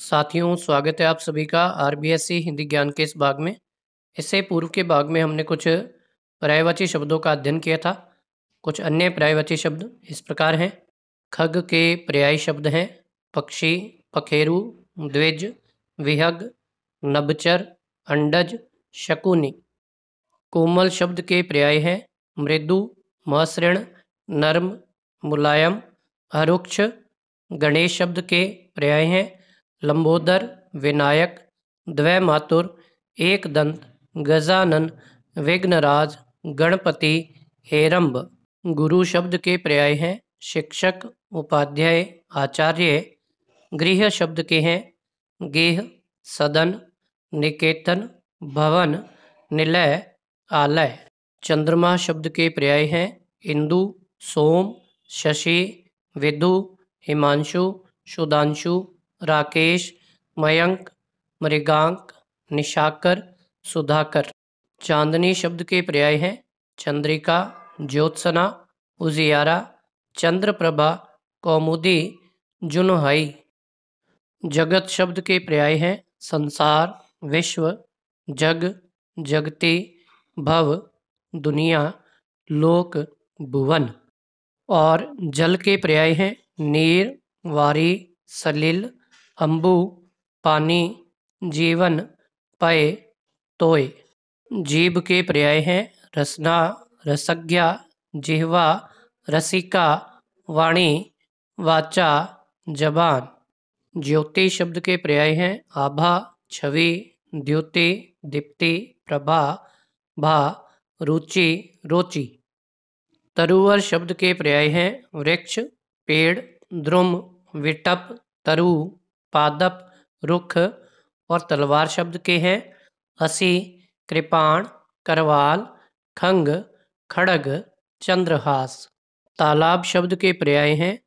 साथियों स्वागत है आप सभी का आर हिंदी ज्ञान के इस भाग में इससे पूर्व के भाग में हमने कुछ पर्यायवाची शब्दों का अध्ययन किया था कुछ अन्य पर्यायवाची शब्द इस प्रकार हैं खग के पर्याय शब्द हैं पक्षी पखेरु द्विज विहग नबचर अंडज शकुनी कोमल शब्द के पर्याय हैं मृदु मसृण नर्म मुलायम अरुक्ष गणेश शब्द के पर्याय हैं लंबोदर विनायक द्वैमातुर एकदंत गजानन विघ्नराज गणपति हेरम्ब गुरु शब्द के पर्याय हैं शिक्षक उपाध्याय आचार्य गृह शब्द के हैं गेह सदन निकेतन भवन निलय आलय चंद्रमा शब्द के पर्याय हैं इंदु सोम शशि विदु हिमांशु सुधांशु राकेश मयंक मृगांक निशाकर सुधाकर चांदनी शब्द के पर्याय हैं चंद्रिका ज्योत्सना उजियारा चंद्रप्रभा कौमुदी जुनहई जगत शब्द के पर्याय हैं संसार विश्व जग जगती भव दुनिया लोक भुवन और जल के पर्याय हैं नीर वारी सलिल अम्बू पानी जीवन पय तोय जीव के पर्याय हैं रसना रसज्ञा जिहवा रसिका वाणी वाचा जबान ज्योति शब्द के पर्याय हैं आभा छवि द्योति दीप्ति प्रभा भा रुचि रोचि तरुवर शब्द के पर्याय हैं वृक्ष पेड़ द्रुम विटप तरु पादप रुख और तलवार शब्द के हैं असी कृपाण करवाल खंग खड़ग चंद्रहास तालाब शब्द के पर्याय हैं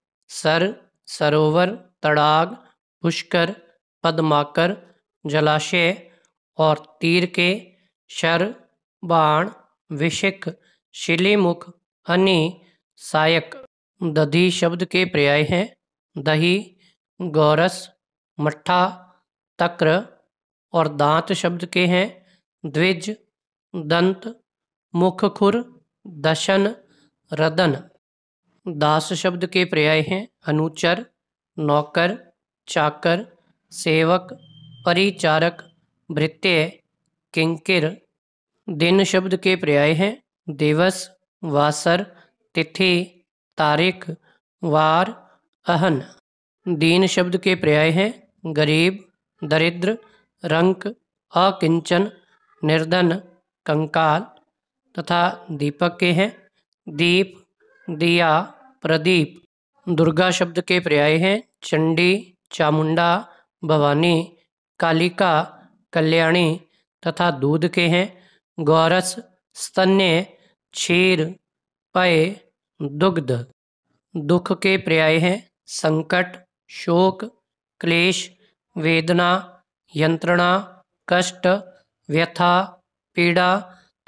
सर सरोवर तड़ाग पुष्कर पदमाकर जलाशय और तीर के शर बाण विशिक शिलीमुख अनि सायक दधी शब्द के पर्याय हैं दही गौरस मट्ठा तक्र और दांत शब्द के हैं द्विज दंत मुख खुर दशन रदन दास शब्द के पर्याय हैं अनुचर नौकर चाकर सेवक परिचारक भृत्य किंकिर दिन शब्द के पर्याय हैं दिवस वासर तिथि तारिक वार अहन दीन शब्द के पर्याय हैं गरीब दरिद्र रंक अकिंचन निर्धन कंकाल तथा दीपक के हैं दीप दिया प्रदीप दुर्गा शब्द के पर्याय हैं चंडी चामुंडा भवानी कालिका कल्याणी तथा दूध के हैं गौरस स्तन्य क्षीर पय दुग्ध दुख के पर्याय हैं संकट शोक क्लेश वेदना यंत्रणा कष्ट व्यथा पीड़ा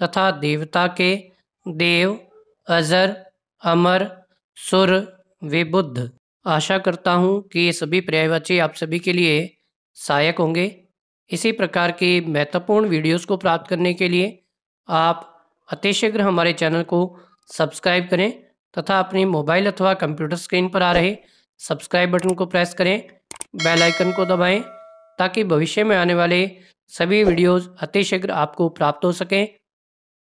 तथा देवता के देव अजर अमर सुर विबुद्ध आशा करता हूँ कि ये सभी पर्यायवाची आप सभी के लिए सहायक होंगे इसी प्रकार के महत्वपूर्ण वीडियोस को प्राप्त करने के लिए आप अतिशीघ्र हमारे चैनल को सब्सक्राइब करें तथा अपनी मोबाइल अथवा कंप्यूटर स्क्रीन पर आ रहे सब्सक्राइब बटन को प्रेस करें बेल आइकन को दबाएं ताकि भविष्य में आने वाले सभी वीडियोस अतिशीघ्र आपको प्राप्त हो सकें